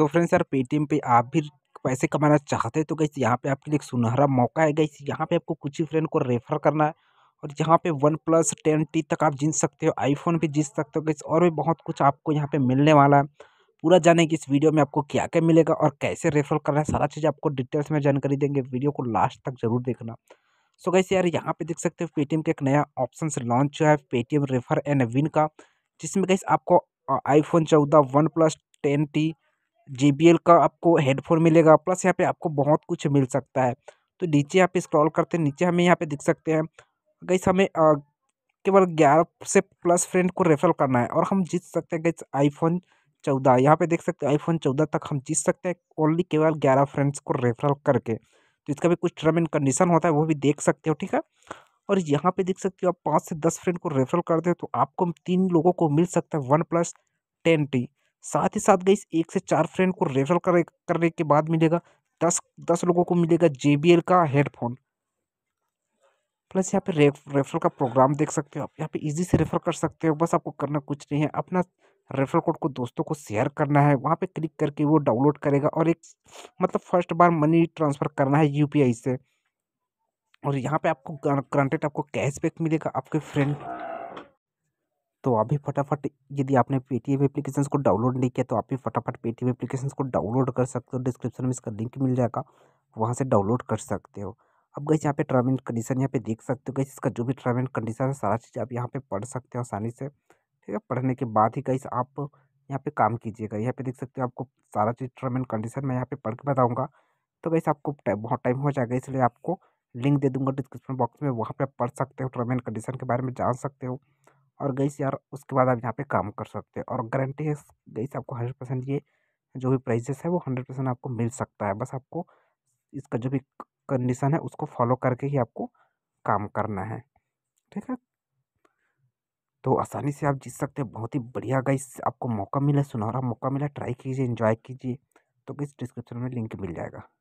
सो तो फ्रेंड्स यार पेटीएम पे आप भी पैसे कमाना चाहते हैं तो गई यहाँ पे आपके लिए एक सुनहरा मौका है गई यहाँ पे आपको कुछ ही फ्रेंड को रेफर करना है और यहाँ पे वन प्लस टेन टी तक आप जीत सकते हो आईफोन भी जीत सकते हो गई और भी बहुत कुछ आपको यहाँ पे मिलने वाला है पूरा जाने की इस वीडियो में आपको क्या क्या मिलेगा और कैसे रेफर करना है सारा चीज़ आपको डिटेल्स में जानकारी देंगे वीडियो को लास्ट तक जरूर देखना सो गई यार यहाँ पे देख सकते हो पेटीएम का एक नया ऑप्शन लॉन्च हुआ है पेटीएम रेफर एंड विन का जिसमें गई आपको आईफोन चौदह OnePlus ten T J B L का आपको हेडफोन मिलेगा प्लस यहाँ पे आपको बहुत कुछ मिल सकता है तो नीचे आप स्क्रॉल करते हैं नीचे हमें यहाँ पे देख सकते हैं गैस हमें केवल ग्यारह से प्लस फ्रेंड को रेफर करना है और हम जीत सकते हैं गैस आईफोन चौदह यहाँ पे देख सकते हैं आईफोन चौदह तक हम जीत सकते हैं ओनली केवल ग्यारह फ्रेंड्स को रेफरल करके तो इसका भी कुछ टर्म एंड कंडीशन होता है वो भी देख सकते हो ठीक है और यहाँ पे देख सकते हो आप पाँच से दस फ्रेंड को रेफरल करते हो तो आपको तीन लोगों को मिल सकता है वन प्लस टेन टी साथ ही साथ गई एक से चार फ्रेंड को रेफर कर, करने के बाद मिलेगा दस दस लोगों को मिलेगा जे का हेडफोन प्लस यहाँ पे रेफर का प्रोग्राम देख सकते हो आप यहाँ पे इजी से रेफर कर सकते हो बस आपको करना कुछ नहीं है अपना रेफर कोड को दोस्तों को शेयर करना है वहाँ पे क्लिक करके वो डाउनलोड करेगा और एक मतलब फर्स्ट बार मनी ट्रांसफ़र करना है यूपीआई से और यहाँ पे आपको ग्रांटेड आपको कैशबैक मिलेगा आपके फ्रेंड तो आप भी फटाफट यदि आपने पेटीएम एप्लीकेशन को डाउनलोड नहीं किया तो आप भी फटाफट पेटीएम एप्लीकेशन को डाउनलोड कर सकते हो डिस्क्रिप्शन में इसका लिंक मिल जाएगा वहाँ से डाउनलोड कर सकते हो अब गई यहाँ पे टर्म एंड कंडीशन यहाँ पे देख सकते हो गई इसका जो भी टर्म एंड कंडीशन है सारा चीज़ आप यहाँ पे पढ़ सकते हो आसानी से ठीक है पढ़ने के बाद ही गई आप यहाँ पे काम कीजिएगा यहाँ पे देख सकते हो आपको सारा चीज़ टर्म एंड कंडीशन मैं यहाँ पे पढ़ के बताऊँगा तो गई आपको बहुत टाइम हो जाएगा इसलिए आपको लिंक दे दूँगा डिस्क्रिप्शन बॉक्स में वहाँ पर पढ़ सकते हो टर्म एंड कंडीशन के बारे में जान सकते हो और गई यार उसके बाद आप यहाँ पे काम कर सकते हैं और गारंटी है गई आपको हंड्रेड परसेंट ये जो भी प्राइजेस है वो हंड्रेड परसेंट आपको मिल सकता है बस आपको इसका जो भी कंडीशन है उसको फॉलो करके ही आपको काम करना है ठीक है तो आसानी से आप जीत सकते हैं बहुत ही बढ़िया गाइस आपको मौका मिला सुनहरा मौका मिला ट्राई कीजिए इन्जॉय कीजिए तो इस डिस्क्रिप्शन में लिंक मिल जाएगा